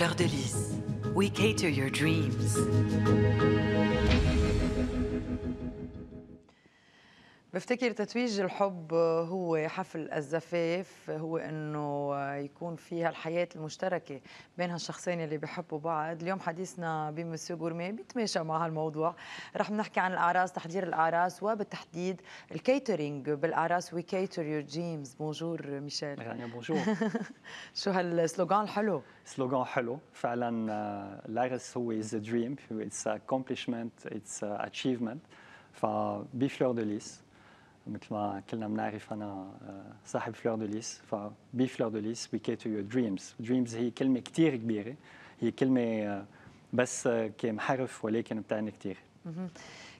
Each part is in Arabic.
Fleur de lys. We cater your dreams. بفتكر تتويج الحب هو حفل الزفاف هو انه يكون فيها الحياه المشتركه بين هالشخصين اللي بحبوا بعض اليوم حديثنا بمسيو غورمي بيتماشى مع هالموضوع رح نحكي عن الاعراس تحضير الاعراس وبالتحديد الكيترينج بالاعراس وي كيتر يور جيمز بونجور ميشيل يعني بونجور شو هالسلوغان الحلو سلوغان حلو فعلا آه، العرس هو از دريم اتس accomplishment اتس achievement فبفلور دو ليس مثل ما كلنا بنعرف انا صاحب فلور دو ليس فبفلور دو ليس وي كي يور دريمز دريمز هي كلمه كثير كبيره هي كلمه بس كمحرف ولكن بتعني كثير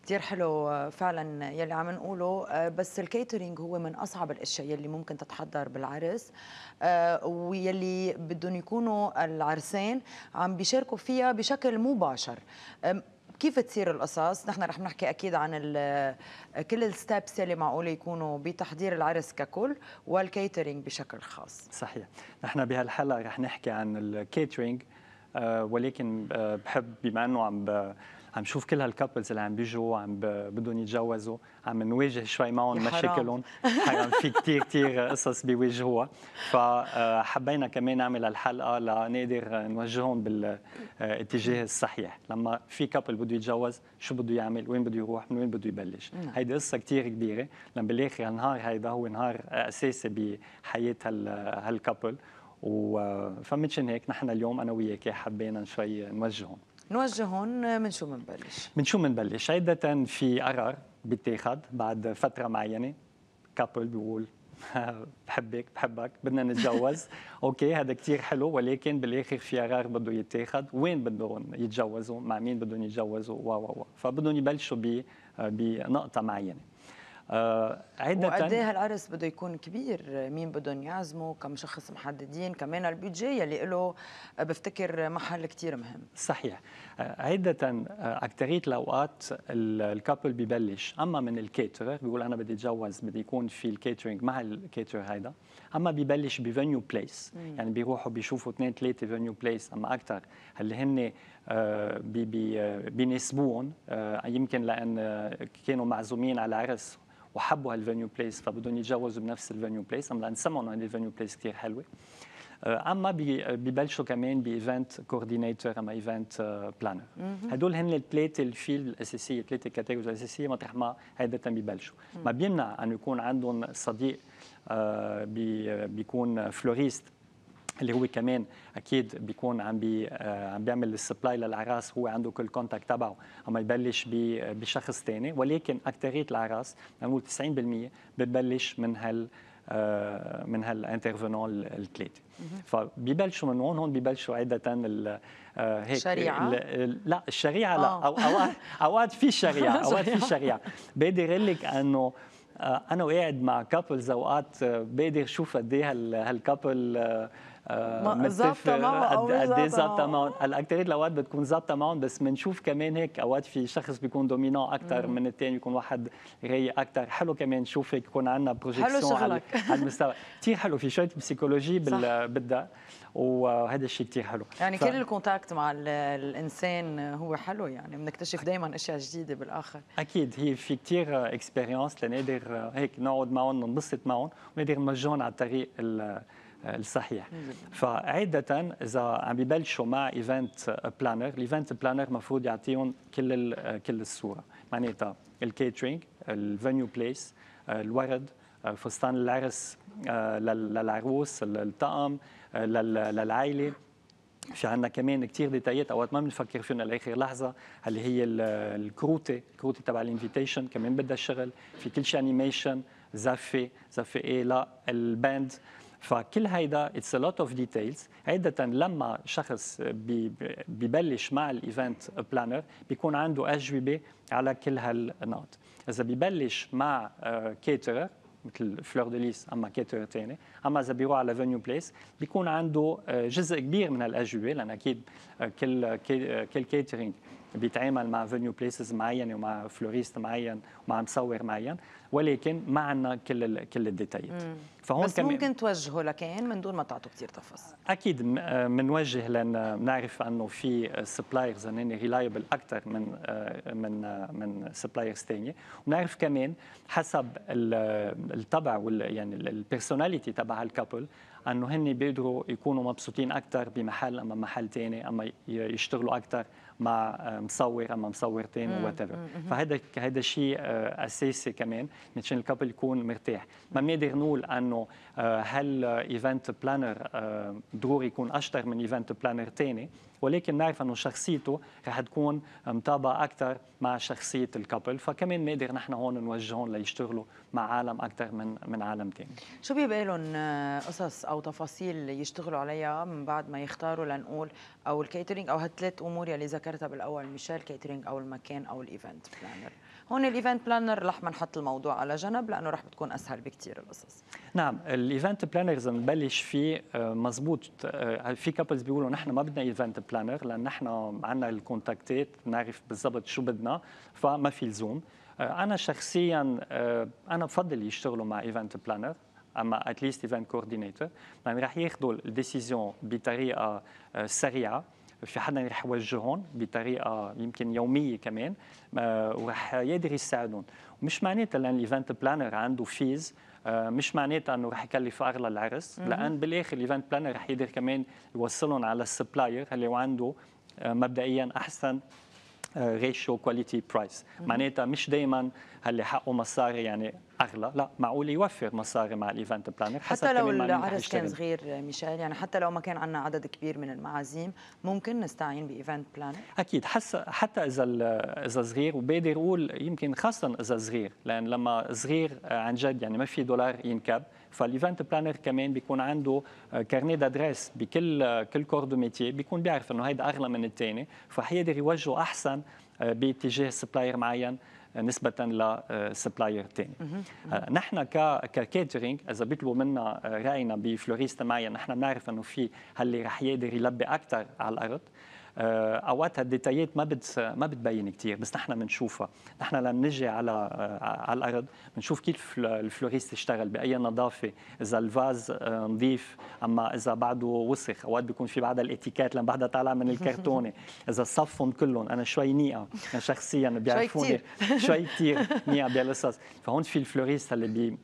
كثير حلو آه، فعلا يلي عم نقوله آه، بس الكيترينج هو من اصعب الاشياء يلي ممكن تتحضر بالعرس آه، ويلي بدهم يكونوا العرسين عم بيشاركوا فيها بشكل مباشر كيف تصير القصص نحن رح نحكي اكيد عن كل الستابس اللي معقول يكونوا بتحضير العرس ككل والكيترينج بشكل خاص صحيح نحن بهالحلقه رح نحكي عن الكيترينج آه، ولكن آه، بحب بما انه عم عم شوف كل هالكابلز اللي عم بيجوا عم بدهم يتجوزوا عم نواجه شوي معهم مشاكلهم حرام في كثير كثير قصص بيواجهوها فحبينا آه، كمان نعمل الحلقه لنقدر نوجههم بالاتجاه آه، الصحيح لما في كابل بده يتجوز شو بده يعمل وين بده يروح من وين بده يبلش نعم. هيدي قصه كثير كبيره لان بالاخر النهار هيدا هو نهار اساسي بحياه هالكابل آه، فمنشان هيك نحن اليوم انا وياك حبينا شوي نوجههم نوجههم آه، من شو منبلش؟ من شو منبلش؟ عادة في قرار بيتاخد بعد فترة معينة كابل بيقول بحبك بحبك بدنا نتجوز اوكي هذا كثير حلو ولكن بالاخر في قرار بده يتاخد وين بدهم يتجوزوا مع مين بدهم يتجوزوا و و و فبدهم يبلشوا آه، بنقطه معينه آه، عدة وقديه العرس بده يكون كبير مين بدهم يعزموا كم شخص محددين كمان البيدجي يلي له آه، بفتكر محل كثير مهم صحيح آه، عادة أكترية الأوقات الكابل ببلش أما من الكاترر بيقول أنا بدي أتجوز بدي يكون في الكيترينج مع الكاترر هيدا أما ببلش بفنيو بليس يعني بيروحوا بيشوفوا اثنين ثلاثة فنيو بليس أما أكثر اللي هن بنسبون يمكن لأن كانوا معزومين على عرس وحبوا هالفنيو بليس فبدهم يتجوزوا بنفس الفنيو بليس عم لنسمعهم انه الفانيو بليس كثير حلوه آه، اما آه، ببلشوا كمان بايفنت كوردينيتور اما ايفنت آه، بلانر هدول هن الثلاثه الفيلد الاساسيه الثلاثه كاتيجوريز الاساسيه مطرح ما عاده ببلشوا ما بيمنع انه يكون عندهم صديق بيكون فلوريست اللي هو كمان اكيد بيكون عم بي آه، عم بيعمل السبلاي للعراس هو عنده كل كونتاكت تبعه اما يبلش بشخص ثاني ولكن اكثريه العراس نقول 90% ببلش من هال آه، من هالانترفينون الثلاثه فبيبلشوا من هون هون ببلشوا عاده آه، هيك الشريعة لا الشريعه لا أو اوقات اوقات في شريعه اوقات في شريعه بقدر اقول لك انه انا وقاعد مع كابلز اوقات بقدر اشوف قد ايه هالكابل آه، متفق قد ايه ظابطه معهم الاكثريه الاوقات بتكون ظابطه معهم بس بنشوف كمان هيك اوقات في شخص بيكون دومينون اكثر من الثاني يكون واحد رايق اكثر حلو كمان نشوف هيك يكون عندنا بروجيكسيون على المستوى كثير حلو في شويه بسيكولوجي بالدا وهذا الشيء كثير حلو يعني ف... كل الكونتاكت مع الانسان هو حلو يعني بنكتشف دائما اشياء جديده بالاخر اكيد هي في كثير اكسبيرينس لنقدر هيك نقعد معهم ننبسط معهم ونقدر نوجههم على الطريق الصحيح فعادة إذا عم ببلشوا مع ايفنت بلانر الايفنت بلانر المفروض يعطيهم كل كل الصورة معناتها الكيترينج الفينيو بليس الورد فستان العرس آه، للعروس الطقم آه، للعائلة في عندنا كمان كثير ديتايات اوقات ما بنفكر فيهم لاخر لحظه اللي هي الكروتي الكروتي تبع الانفيتيشن كمان بدها شغل في كل شيء انيميشن زافي زافي إيه لا الباند فكل هيدا اتس ا لوت اوف ديتيلز عاده لما شخص ببلش مع الايفنت بلانر بيكون عنده اجوبه على كل هالنقط اذا ببلش مع كيترر مثل فلور دو ليس اما كيتر ثاني اما اذا بيروح على فينيو بليس بيكون عنده جزء كبير من الاجوبه لان اكيد كل كل كيترينج بيتعامل مع فينيو بليسز معينه ومع فلوريست معين ومع مصور معين ولكن ما عندنا كل الـ كل الديتايات فهون بس ممكن توجهه لكان من دون ما تعطوا كثير تفاصيل اكيد بنوجه آه، لان بنعرف انه في سبلايرز هن ريلايبل اكثر من آه، من آه، من سبلايرز ثانيه وبنعرف كمان حسب الطبع وال يعني البيرسوناليتي تبع الكابل انه هن بيقدروا يكونوا مبسوطين اكثر بمحل اما محل ثاني اما يشتغلوا اكثر مع آه، مصور اما مصورتين ثاني ايفر فهذا هذا شيء آه، اساسي كمان مشان الكابل يكون مرتاح ما بنقدر نقول انه آه، هل ايفنت بلانر ضروري يكون اشطر من ايفنت بلانر ثاني ولكن نعرف انه شخصيته رح تكون مطابقه اكثر مع شخصيه الكابل فكمان نقدر نحن هون نوجههم ليشتغلوا مع عالم اكثر من من عالم ثاني شو بيبقى لهم آه، قصص او تفاصيل يشتغلوا عليها من بعد ما يختاروا لنقول او الكيترينج او هالثلاث امور يلي ذكرتها بالاول ميشيل كيترينج او المكان او الايفنت بلانر هون الايفنت بلانر رح نحط الموضوع على جنب لانه رح بتكون اسهل بكثير القصص نعم الايفنت بلانر اذا بنبلش فيه مزبوط في كابلز آه، آه، بيقولوا نحن ما بدنا ايفنت بلانر لان نحن عندنا الكونتاكتات بنعرف بالضبط شو بدنا فما في لزوم آه، انا شخصيا انا بفضل يشتغلوا مع ايفنت بلانر اما اتليست ايفنت كوردينيتور لان رح ياخذوا الديسيزيون بطريقه سريعه في حدا رح يوجههم بطريقه يمكن يوميه كمان آه، ورح يقدر يساعدهم مش معناتها لان الايفنت بلانر عنده فيز آه، مش معناتها انه رح يكلف اغلى العرس لان بالاخر الايفنت بلانر رح يقدر كمان يوصلهم على السبلاير اللي عنده آه، مبدئيا احسن ريشيو كواليتي برايس معناتها مش دائما اللي حقه مصاري يعني اغلى لا معقول يوفر مصاري مع الايفنت بلانر حتى لو العرس كان صغير ميشيل يعني حتى لو ما كان عندنا عدد كبير من المعازيم ممكن نستعين بايفنت بلانر اكيد حس حتى اذا اذا صغير وبقدر اقول يمكن خاصه اذا صغير لان لما صغير آه، عن جد يعني ما في دولار ينكب فالايفنت بلانر كمان بيكون عنده آه، كارنيه دادريس بكل آه، كل كور دو ميتيي بيكون بيعرف انه هيدا اغلى من الثاني فحيقدر يوجه احسن باتجاه سبلاير معين آه، نسبه لسبلاير آه، تاني آه، نحن ككاترينج اذا بيطلبوا منا راينا بفلوريستا معين نحن نعرف انه في هاللي رح يقدر يلبي اكثر على الارض آه، اوقاتها الديتايات ما بت ما بتبين كثير بس نحن بنشوفها نحن لما نجي على آه، على الارض بنشوف كيف الفلوريست اشتغل باي نظافه اذا الفاز آه، نظيف اما اذا بعده وسخ اوقات بيكون في بعدها الاتيكيت لما بعدها طالعه من الكرتونه اذا صفهم كلهم انا شوي نيئه انا شخصيا بيعرفوني شوي كثير نيئه بهالقصص فهون في الفلوريست اللي بي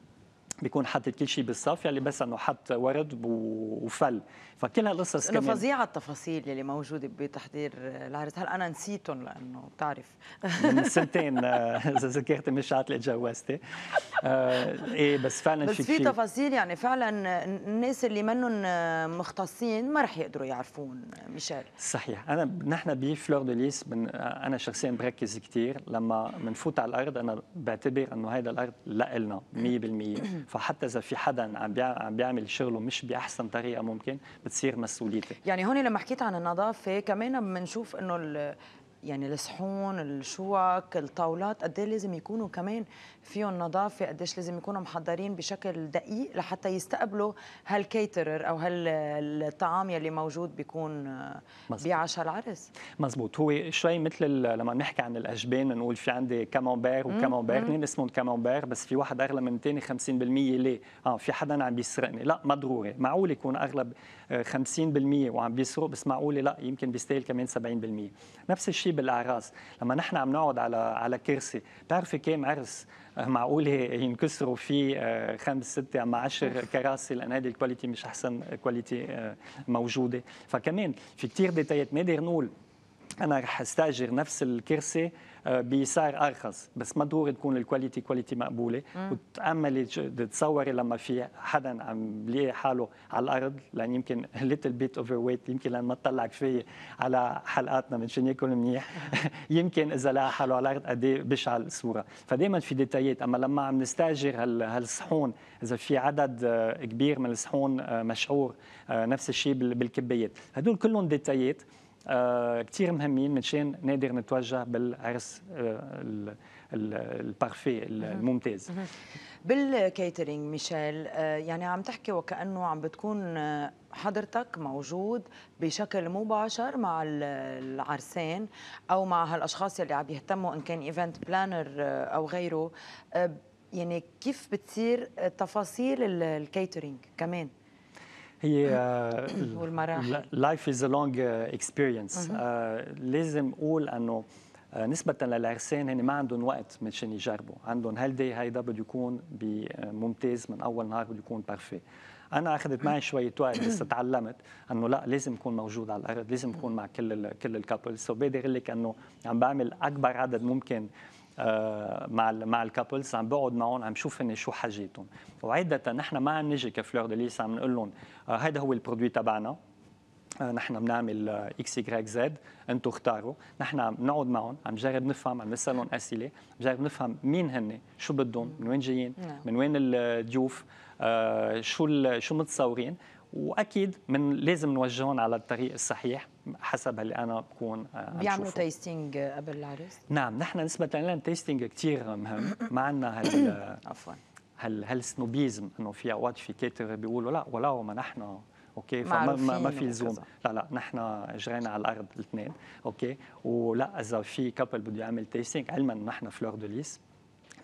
بيكون حاطط كل شيء بالصف يعني بس انه حط ورد وفل فكل هالقصص كمان فظيعه التفاصيل اللي موجوده بتحضير العرس هل انا نسيتهم لانه بتعرف من سنتين آه، اذا ذكرتي مش اللي تجوزتي آه، ايه بس فعلا بس في تفاصيل يعني فعلا الناس اللي منهم مختصين ما رح يقدروا يعرفون ميشيل صحيح انا نحن بفلور دو ليس آه، انا شخصيا بركز كثير لما بنفوت على الارض انا بعتبر انه هذا الارض لنا 100% فحتى اذا في حدا عم بيعمل شغله مش باحسن طريقه ممكن بتصير مسؤوليته يعني هون لما حكيت عن النظافه كمان بنشوف انه يعني الصحون الشوك الطاولات قد إيه لازم يكونوا كمان فيهم نظافه قد لازم يكونوا محضرين بشكل دقيق لحتى يستقبلوا هالكيترر او هالطعام يلي موجود بيكون بعشاء العرس مزبوط هو شوي مثل لما بنحكي عن الاجبان بنقول في عندي كامونبير وكامونبير اثنين اسمهم كامونبير بس في واحد اغلى من الثاني 50% ليه؟ اه في حدا عم بيسرقني لا ما ضروري معقول يكون اغلب 50% آه، وعم بيسرق بس معقول لا يمكن بيستاهل كمان 70% نفس الشيء شيء بالاعراس لما نحن عم نقعد على على كرسي بتعرفي كم عرس آه، معقوله ينكسروا فيه آه، خمس ستة أما يعني عشر كراسي لأن هذه الكواليتي مش أحسن كواليتي آه، موجودة فكمان في كتير ديتايات نقدر نقول أنا رح أستأجر نفس الكرسي بسعر ارخص بس ما ضروري تكون الكواليتي كواليتي مقبوله وتاملي تتصوري لما في حدا عم بلاقي حاله على الارض لان يمكن ليتل بيت اوفر ويت يمكن لان ما تطلع كفايه على حلقاتنا منشان ياكل منيح يمكن اذا لقى حاله على الارض قد ايه بيشعل الصوره فدائما في ديتايات اما لما عم نستاجر هالصحون اذا في عدد آه، كبير من الصحون آه، مشعور آه، نفس الشيء بالكبايات هدول كلهم ديتايات آه، كثير مهمين منشان نقدر نتوجه بالعرس آه، البارفي الممتاز بالكيترينج ميشيل آه، يعني عم تحكي وكانه عم بتكون حضرتك موجود بشكل مباشر مع العرسان او مع هالاشخاص اللي عم يهتموا ان كان ايفنت بلانر او غيره يعني كيف بتصير تفاصيل الكيترينج كمان هي آه، والمراحل لايف از لونج اكسبيرينس لازم اقول انه آه، نسبة للعرسان هن ما عندهم وقت مشان يجربوا، عندهم دي هيدا بده يكون آه، ممتاز من أول نهار بده يكون بارفي. أنا أخذت معي شوية وقت بس تعلمت أنه لا لازم أكون موجود على الأرض، لازم أكون مع كل الـ كل الكابلز، سو بقدر أقول لك أنه عم بعمل أكبر عدد ممكن آه، مع مع الكابلز عم بقعد معهم عم شوف هن شو حاجاتهم وعاده نحن ما عم نجي كفلور ليس عم نقول لهم هذا آه، هو البرودوي تبعنا آه، نحن بنعمل اكس جريك زد انتم اختاروا نحن عم نقعد معهم عم نجرب نفهم عم نسالهم اسئله نجرب نفهم مين هن شو بدهم من وين جايين نعم. من وين الضيوف شو شو متصورين واكيد من لازم نوجههم على الطريق الصحيح حسب اللي انا بكون آه، عم بيعملوا تيستينج قبل العرس؟ نعم نحن نسبه لنا تيستينج كثير مهم ما عندنا هال آه، عفوا هال هالسنوبيزم انه في اوقات في كاتر بيقولوا لا ولو ما نحن اوكي فما ما, ما في لزوم لا لا نحن اجرينا على الارض الاثنين اوكي ولا اذا في كابل بده يعمل تيستينج علما نحن فلور دو ليس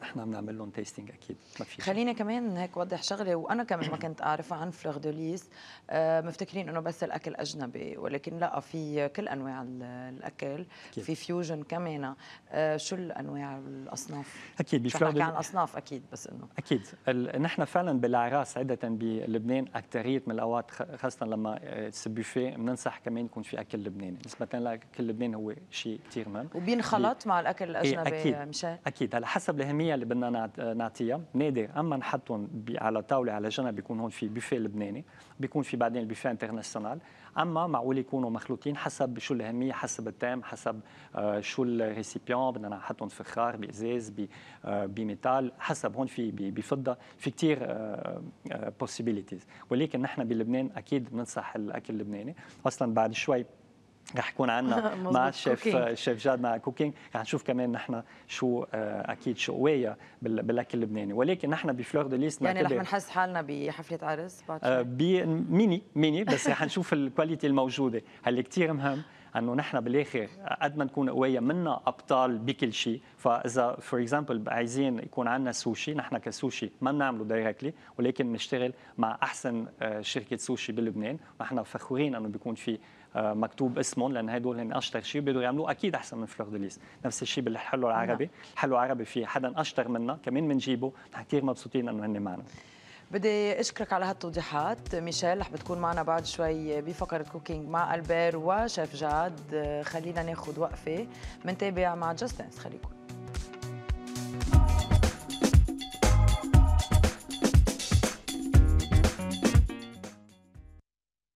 احنا بنعمل لهم تيستينج اكيد ما في خلينا كمان هيك وضح شغله وانا كمان ما كنت اعرفها عن فلوغ دو ليس مفتكرين انه بس الاكل اجنبي ولكن لا في كل انواع الاكل أكيد. في فيوجن كمان آه، شو الانواع الاصناف اكيد بفلوغ دو عن اصناف اكيد بس انه اكيد ال... نحن فعلا بالاعراس عاده بلبنان اكثريه من الاوقات خاصه لما سبيفي آه، بننصح كمان يكون في اكل لبناني نسبه لاكل لبنان هو شيء كثير مهم وبينخلط بي... مع الاكل إيه، الاجنبي أكيد. مشان اكيد هلا حسب الاهميه التقنيه اللي بدنا نعطيها نادر اما نحطهم على طاوله على جنب بيكون هون في بوفيه لبناني بيكون في بعدين البوفيه انترناسيونال اما معقول يكونوا مخلوطين حسب شو الاهميه حسب التام حسب آه، شو الريسيبيون بدنا نحطهم فخار بازاز آه، بميتال حسب هون في بفضه في كثير بوسيبيليتيز آه، ولكن نحن بلبنان اكيد بننصح الاكل اللبناني اصلا بعد شوي رح يكون عندنا مع الشيف الشيف جاد مع كوكينج رح نشوف كمان نحن شو آه، اكيد شو قويه بالاكل اللبناني ولكن نحن بفلور دو ليست يعني رح نحس حالنا بحفله عرس آه، ميني ميني بس رح نشوف الكواليتي الموجوده اللي كثير مهم انه نحن بالاخر قد ما نكون قويه منا ابطال بكل شيء فاذا فور اكزامبل عايزين يكون عندنا سوشي نحن كسوشي ما بنعمله دايركتلي ولكن بنشتغل مع احسن آه، شركه سوشي بلبنان ونحن فخورين انه بيكون في آه، مكتوب اسمهم لان هدول هن اشطر شيء بيقدروا يعملوه اكيد احسن من فلور دليس نفس الشيء بالحلو نعم. العربي الحلو العربي في حدا اشطر منا كمان بنجيبه نحن كثير مبسوطين انه هن معنا بدي اشكرك على هالتوضيحات ميشيل رح بتكون معنا بعد شوي بفقره كوكينج مع البير وشيف جاد خلينا ناخذ وقفه بنتابع مع جاستنس خليكم